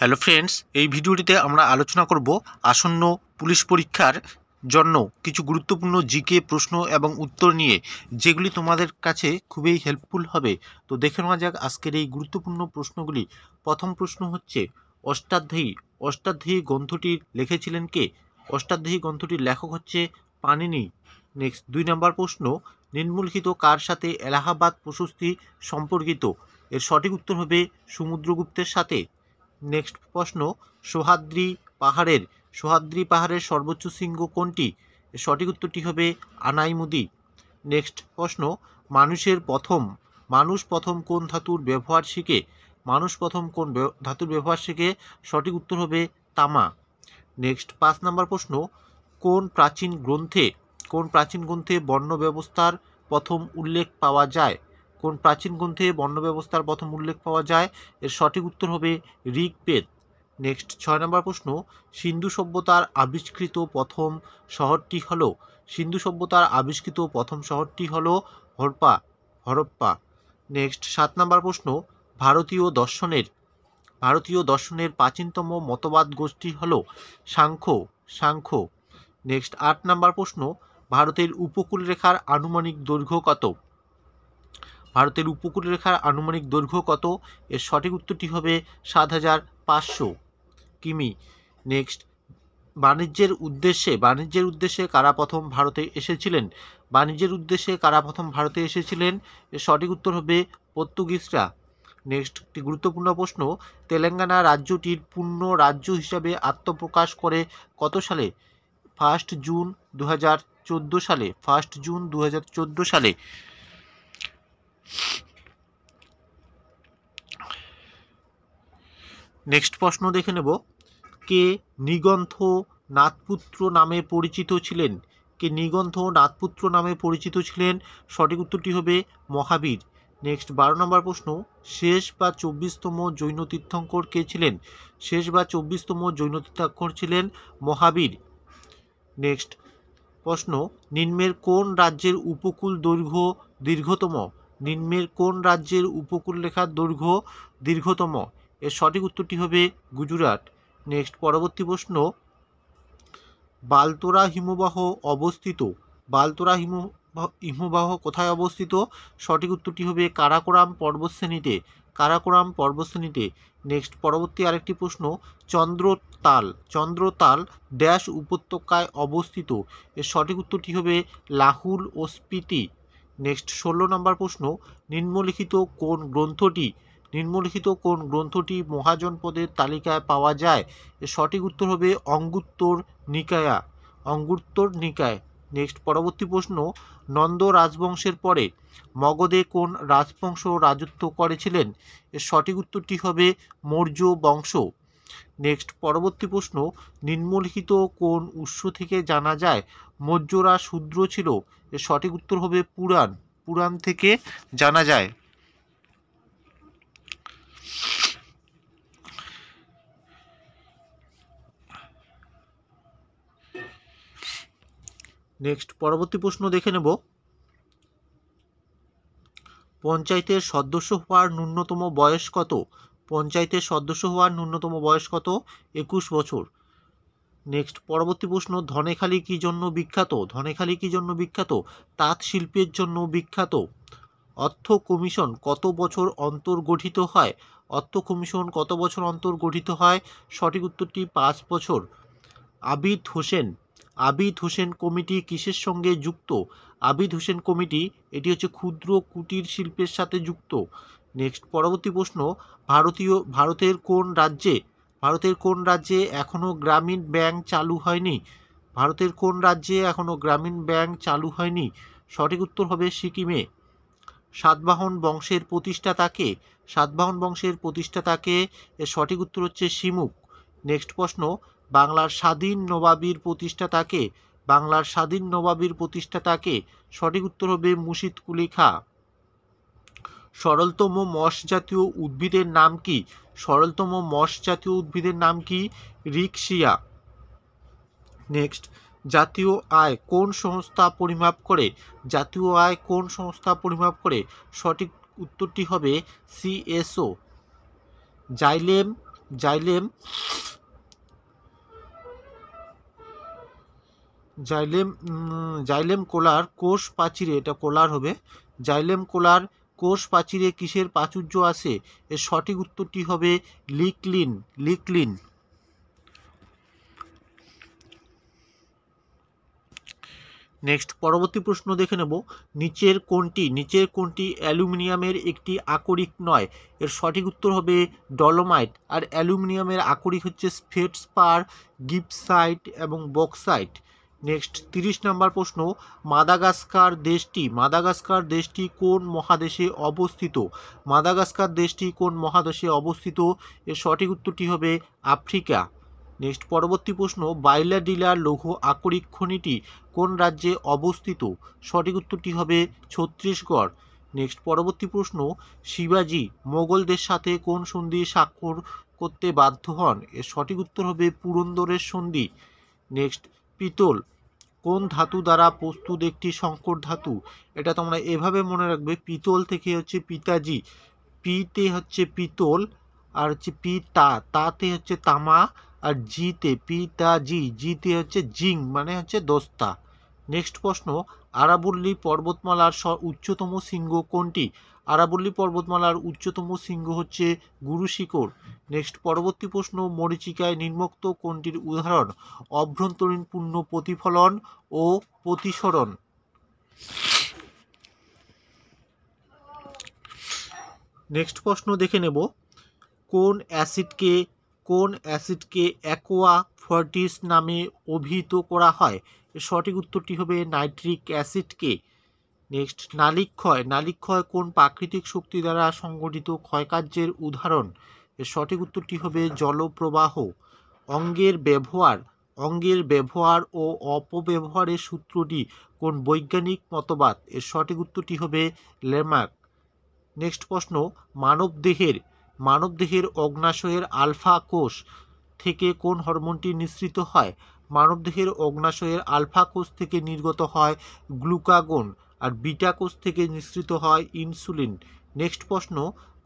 hello friends এই ভিডিওটিতে আমরা আলোচনা করব আসন্ন পুলিশ পরীক্ষার জন্য কিছু গুরুত্বপূর্ণ জিকে প্রশ্ন এবং উত্তর নিয়ে যেগুলি তোমাদের কাছে খুবই হেল্পফুল হবে তো দেখে নেওয়া যাক আজকের এই গুরুত্বপূর্ণ প্রশ্নগুলি প্রথম প্রশ্ন হচ্ছে অষ্টাধ্যায়ী অষ্টাধ্যায়ী গ্রন্থটি লিখেছিলেন কে অষ্টাধ্যায়ী গ্রন্থটির লেখক হচ্ছে পানিনি নেক্সট দুই নম্বর প্রশ্ন নিম্নলিখিত কার সাথে এলাহাবাদ প্রশস্তি সম্পর্কিত এর সঠিক উত্তর হবে সমুদ্রগুপ্তের সাথে নেক্সট প্রশ্ন সোহাদ্রি পাহাড়ের সোহাদ্রি পাহাড়ের সর্বোচ্চ শৃঙ্গ কোনটি সঠিক উত্তরটি হবে আনাইমুদি নেক্সট প্রশ্ন মানুষের প্রথম মানুষ প্রথম কোন ধাতুর ব্যবহার শিখে মানুষ প্রথম কোন ধাতুর ব্যবহার শিখে সঠিক উত্তর হবে তামা নেক্সট পাঁচ নম্বর প্রশ্ন কোন প্রাচীন গ্রন্থে কোন প্রাচীন গ্রন্থে বর্ণ ব্যবস্থার প্রথম উল্লেখ পাওয়া যায় কোন প্রাচীন গ্রন্থে বর্ণ ব্যবস্থার প্রথম উল্লেখ পাওয়া যায় এর সঠিক উত্তর হবে ঋগ্বেদ নেক্সট ছয় নম্বর প্রশ্ন সিন্ধু সভ্যতার আবিষ্কৃত প্রথম শহরটি হল সিন্ধু সভ্যতার আবিষ্কৃত প্রথম শহরটি হল হরপা হরপ্পা নেক্সট সাত নম্বর প্রশ্ন ভারতীয় দর্শনের ভারতীয় দর্শনের প্রাচীনতম মতবাদ গোষ্ঠী হল সাংখ্য সাংখ্য নেক্সট আট নম্বর প্রশ্ন ভারতের উপকূল রেখার আনুমানিক দৈর্ঘ্য কত ভারতের উপকূলরেখার আনুমানিক দৈর্ঘ্য কত এর সঠিক উত্তরটি হবে সাত হাজার পাঁচশো কিমি নেক্সট বাণিজ্যের উদ্দেশ্যে বাণিজ্যের উদ্দেশ্যে কারা প্রথম ভারতে এসেছিলেন বাণিজ্যের উদ্দেশ্যে কারা প্রথম ভারতে এসেছিলেন এর সঠিক উত্তর হবে পর্তুগিজরা নেক্সট একটি গুরুত্বপূর্ণ প্রশ্ন তেলেঙ্গানা রাজ্যটির পূর্ণ রাজ্য হিসাবে আত্মপ্রকাশ করে কত সালে ফার্স্ট জুন দু সালে ফার্স্ট জুন দু সালে নেক্সট প্রশ্ন দেখে নেব কে নিগন্থ নাথপুত্র নামে পরিচিত ছিলেন কে নিগন্থ নাথপুত্র নামে পরিচিত ছিলেন সঠিক উত্তরটি হবে মহাবীর নেক্সট বারো নম্বর প্রশ্ন শেষ বা চব্বিশতম জৈন তীর্থঙ্কর কে ছিলেন শেষ বা চব্বিশতম জৈন তীর্থাঙ্কর ছিলেন মহাবীর নেক্সট প্রশ্ন নিম্নের কোন রাজ্যের উপকূল দৈর্ঘ্য দীর্ঘতম নিম্নের কোন রাজ্যের উপকূলরেখার দৈর্ঘ্য দীর্ঘতম এর সঠিক উত্তরটি হবে গুজরাট নেক্সট পরবর্তী প্রশ্ন বালতোরা হিমবাহ অবস্থিত বালতোরা হিম হিমবাহ কোথায় অবস্থিত সঠিক উত্তরটি হবে কারাকোরাম পর্বতশ্রেণীতে কারাকোরাম পর্বতশ্রেণীতে নেক্সট পরবর্তী আরেকটি প্রশ্ন চন্দ্রতাল চন্দ্রতাল ড্যাশ উপত্যকায় অবস্থিত এর সঠিক উত্তরটি হবে লাহুল ও স্পিতি নেক্সট ষোলো নম্বর প্রশ্ন নিম্নলিখিত কোন গ্রন্থটি নিম্নলিখিত কোন গ্রন্থটি মহাজনপদের তালিকায় পাওয়া যায় এর সঠিক উত্তর হবে অঙ্গুত্তর নিকায়া অঙ্গুত্তর নিকায় নেক্সট পরবর্তী প্রশ্ন নন্দ রাজবংশের পরে মগধে কোন রাজবংশ রাজত্ব করেছিলেন এর সঠিক উত্তরটি হবে মৌর্য বংশ নেক্সট পরবর্তী প্রশ্ন নিম্নলিখিত কোন উৎস থেকে জানা যায় মৌর্যরা শূদ্র ছিল এর সঠিক উত্তর হবে পুরাণ পুরাণ থেকে জানা যায় নেক্সট পরবর্তী প্রশ্ন দেখে নেব পঞ্চায়েতের সদস্য হওয়ার ন্যূনতম বয়স কত পঞ্চায়েতের সদস্য হওয়ার ন্যূনতম বয়স কত একুশ বছর নেক্সট পরবর্তী প্রশ্ন ধনেখালি কি জন্য বিখ্যাত ধনেখালি কি জন্য বিখ্যাত তাঁত শিল্পের জন্য বিখ্যাত অর্থ কমিশন কত বছর অন্তর গঠিত হয় অর্থ কমিশন কত বছর অন্তর গঠিত হয় সঠিক উত্তরটি পাঁচ বছর আবিদ হোসেন আবিদ হোসেন কমিটি কিসের সঙ্গে যুক্ত আবিদ হোসেন কমিটি এটি হচ্ছে ক্ষুদ্র কুটির শিল্পের সাথে যুক্ত নেক্সট পরবর্তী প্রশ্ন ভারতীয় ভারতের কোন রাজ্যে ভারতের কোন রাজ্যে এখনও গ্রামীণ ব্যাংক চালু হয়নি ভারতের কোন রাজ্যে এখনও গ্রামীণ ব্যাংক চালু হয়নি সঠিক উত্তর হবে সিকিমে সাতবাহন বংশের প্রতিষ্ঠাতাকে সাতবাহন বংশের প্রতিষ্ঠাতাকে এর সঠিক উত্তর হচ্ছে শিমুক নেক্সট প্রশ্ন বাংলার স্বাধীন নবাবীর প্রতিষ্ঠাতাকে বাংলার স্বাধীন নবাবীর প্রতিষ্ঠাতাকে সঠিক উত্তর হবে মুশিদ কুলি খা সরলতম মশ জাতীয় উদ্ভিদের নাম কি সরলতম মশ জাতীয় উদ্ভিদের নাম কি রিক্সিয়া নেক্সট জাতীয় আয় কোন সংস্থা পরিমাপ করে জাতীয় আয় কোন সংস্থা পরিমাপ করে সঠিক উত্তরটি হবে সিএসও জাইলেম জাইলেম জাইলেম জাইলেম কোলার কোষ প্রাচীরে এটা কোলার হবে জাইলেম কোলার কোষ প্রাচীরে কিসের প্রাচুর্য আছে এর সঠিক উত্তরটি হবে লিকলিন লিকলিন নেক্সট পরবর্তী প্রশ্ন দেখে নেব নিচের কোনটি নিচের কোনটি অ্যালুমিনিয়ামের একটি আকরিক নয় এর সঠিক উত্তর হবে ডলোমাইট আর অ্যালুমিনিয়ামের আকরিক হচ্ছে পার গিপসাইট এবং বক্সাইট নেক্সট তিরিশ নম্বর প্রশ্ন মাদাগাস্কার দেশটি মাদাগাস্কার দেশটি কোন মহাদেশে অবস্থিত মাদাগাস্কার দেশটি কোন মহাদেশে অবস্থিত এর সঠিক উত্তরটি হবে আফ্রিকা নেক্সট পরবর্তী প্রশ্ন বাইলা ডিলার লৌহ আকরিক খনিটি কোন রাজ্যে অবস্থিত সঠিক উত্তরটি হবে ছত্তিশগড় নেক্সট পরবর্তী প্রশ্ন শিবাজি মোগলদের সাথে কোন সন্ধি স্বাক্ষর করতে বাধ্য হন এর সঠিক উত্তর হবে পুরন্দরের সন্ধি নেক্সট পিতল কোন ধাতু দ্বারা প্রস্তুত একটি সংকট ধাতু এটা তোমরা এভাবে মনে রাখবে পিতল থেকে হচ্ছে পিতাজি পিতে হচ্ছে পিতল আর হচ্ছে পিতা তাতে হচ্ছে তামা আর জিতে পিতাজি জিতে হচ্ছে জিং মানে হচ্ছে দস্তা নেক্সট প্রশ্ন আরাবুল্লি পর্বতমালার উচ্চতম শৃঙ্গ কোনটি আরাবল্লী পর্বতমালার উচ্চতম শৃঙ্গ হচ্ছে গুরু শিকড় নেক্সট পরবর্তী প্রশ্ন মরিচিকায় নির্মুক্ত কোনটির উদাহরণ অভ্যন্তরীণ পূর্ণ প্রতিফলন ও প্রতিসরণ নেক্সট প্রশ্ন দেখে নেব কোন অ্যাসিডকে কোন অ্যাসিডকে অ্যাকোয়া ফর্টিস নামে অভিহিত করা হয় সঠিক উত্তরটি হবে নাইট্রিক অ্যাসিডকে নেক্সট নালিক্ষয় নালিক্ষয় কোন প্রাকৃতিক শক্তি দ্বারা সংগঠিত ক্ষয়কার্যের উদাহরণ এর সঠিক উত্তরটি হবে জলপ্রবাহ অঙ্গের ব্যবহার অঙ্গের ব্যবহার ও অপব্যবহারের সূত্রটি কোন বৈজ্ঞানিক মতবাদ এর সঠিক উত্তরটি হবে লেমাক নেক্সট প্রশ্ন মানবদেহের মানবদেহের অগ্নাশয়ের আলফা কোষ থেকে কোন হরমোনটি নিঃসৃত হয় মানবদেহের অগ্নাশয়ের আলফা কোষ থেকে নির্গত হয় গ্লুকাগন আর বিটা কোষ থেকে নিঃসৃত হয় ইনসুলিন নেক্সট প্রশ্ন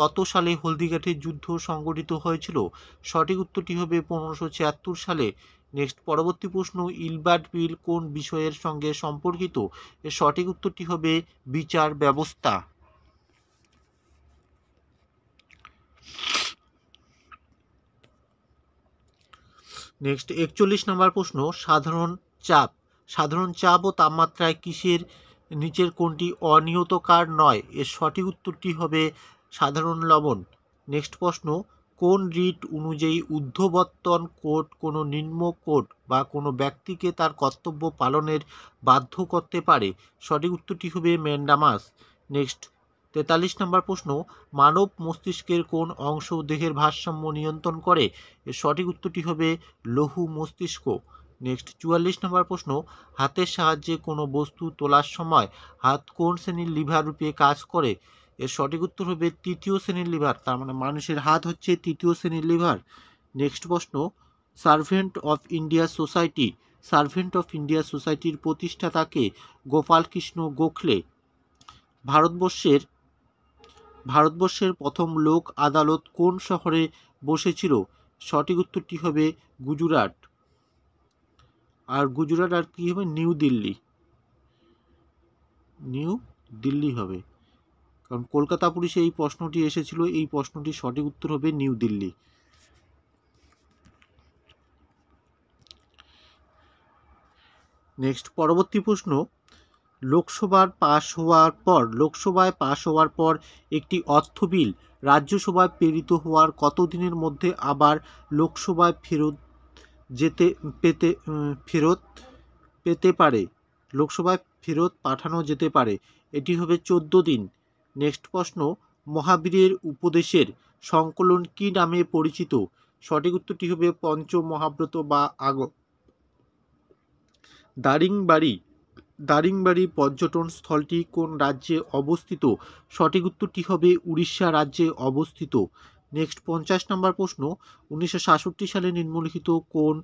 কত সালে হলদিঘাটে যুদ্ধ সংগঠিত হয়েছিল সঠিক উত্তরটি হবে পনেরোশো ছিয়াত্তর সালে নেক্সট পরবর্তী প্রশ্ন ইলবার্ট বিল কোন বিষয়ের সঙ্গে সম্পর্কিত এর সঠিক উত্তরটি হবে বিচার ব্যবস্থা নেক্সট একচল্লিশ নম্বর প্রশ্ন সাধারণ চাপ সাধারণ চাপ ও তাপমাত্রায় কিসের নিচের কোনটি অনিয়ত কার নয় এর সঠিক উত্তরটি হবে সাধারণ লবণ নেক্সট প্রশ্ন কোন রিট অনুযায়ী ঊর্ধ্ববর্তন কোর্ট কোনো নিম্ন কোর্ট বা কোনো ব্যক্তিকে তার কর্তব্য পালনের বাধ্য করতে পারে সঠিক উত্তরটি হবে ম্যান্ডামাস নেক্সট তেতাল্লিশ নম্বর প্রশ্ন মানব মস্তিষ্কের কোন অংশ দেহের ভারসাম্য নিয়ন্ত্রণ করে এর সঠিক উত্তরটি হবে লহু মস্তিষ্ক নেক্সট চুয়াল্লিশ নম্বর প্রশ্ন হাতের সাহায্যে কোনো বস্তু তোলার সময় হাত কোন শ্রেণীর লিভার রূপে কাজ করে এর সঠিক উত্তর হবে তৃতীয় শ্রেণীর লিভার তার মানে মানুষের হাত হচ্ছে তৃতীয় শ্রেণীর লিভার নেক্সট প্রশ্ন servant of India society servant of India সোসাইটির প্রতিষ্ঠাতাকে গোপালকৃষ্ণ গোখলে ভারতবর্ষের ভারতবর্ষের প্রথম লোক আদালত কোন শহরে বসেছিল সঠিক উত্তরটি হবে গুজরাট আর গুজরাট আর কী হবে নিউ দিল্লি নিউ দিল্লি হবে কারণ কলকাতা পুলিশে এই প্রশ্নটি এসেছিল এই প্রশ্নটির সঠিক উত্তর হবে নিউ দিল্লি নেক্সট পরবর্তী প্রশ্ন লোকসভার পাশ হওয়ার পর লোকসভায় পাশ হওয়ার পর একটি অর্থ বিল রাজ্যসভায় প্রেরিত হওয়ার কতদিনের মধ্যে আবার লোকসভায় ফেরত যেতে পেতে ফেরত পেতে পারে লোকসভায় ফেরত পাঠানো যেতে পারে এটি হবে চোদ্দ দিন নেক্সট প্রশ্ন মহাবীরের উপদেশের সংকলন কি নামে পরিচিত সঠিক উত্তরটি হবে পঞ্চ মহাব্রত বা আগ দারিংবাড়ি দারিংবাড়ি পর্যটন স্থলটি কোন রাজ্যে অবস্থিত সঠিক উত্তরটি হবে উড়িষ্যা রাজ্যে অবস্থিত নেক্সট পঞ্চাশ নম্বর প্রশ্ন উনিশশো সালে নিম্নলিখিত কোন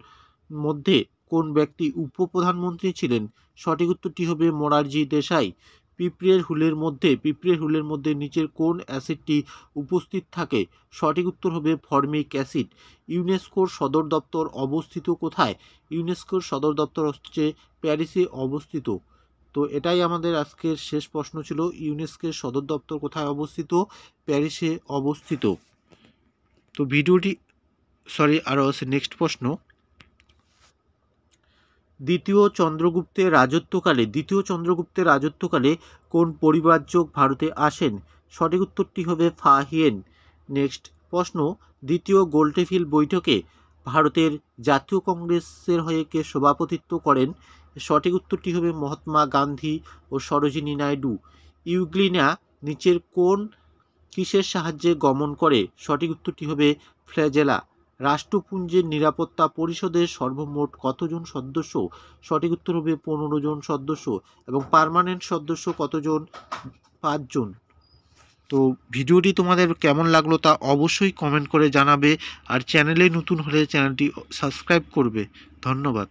মধ্যে কোন ব্যক্তি উপপ্রধানমন্ত্রী ছিলেন সঠিক উত্তরটি হবে মোরারজি দেশাই পিঁপড়ের হুলের মধ্যে পিঁপড়ের হুলের মধ্যে নিচের কোন অ্যাসিডটি উপস্থিত থাকে সঠিক উত্তর হবে ফর্মিক অ্যাসিড ইউনেস্কোর সদর দপ্তর অবস্থিত কোথায় ইউনেস্কোর সদর দপ্তর হচ্ছে প্যারিসে অবস্থিত তো এটাই আমাদের আজকের শেষ প্রশ্ন ছিল ইউনেস্কের সদর দপ্তর কোথায় অবস্থিত প্যারিসে অবস্থিত তো ভিডিওটি সরি আরও নেক্সট প্রশ্ন দ্বিতীয় চন্দ্রগুপ্তের রাজত্বকালে দ্বিতীয় চন্দ্রগুপ্তের রাজত্বকালে কোন পরিব্রাজ্যক ভারতে আসেন সঠিক উত্তরটি হবে ফাহিয়েন নেক্সট প্রশ্ন দ্বিতীয় গোল্টেফিল বৈঠকে ভারতের জাতীয় কংগ্রেসের হয়ে কে সভাপতিত্ব করেন সঠিক উত্তরটি হবে মহাত্মা গান্ধী ও সরোজিনী নাইডু ইউগ্লিনা নিচের কোন কিসের সাহায্যে গমন করে সঠিক উত্তরটি হবে ফ্ল্যাজেলা রাষ্ট্রপুঞ্জের নিরাপত্তা পরিষদের সর্বমোট কতজন সদস্য সঠিক উত্তর হবে পনেরো জন সদস্য এবং পারমানেন্ট সদস্য কতজন পাঁচজন তো ভিডিওটি তোমাদের কেমন লাগলো তা অবশ্যই কমেন্ট করে জানাবে আর চ্যানেলে নতুন হলে চ্যানেলটি সাবস্ক্রাইব করবে ধন্যবাদ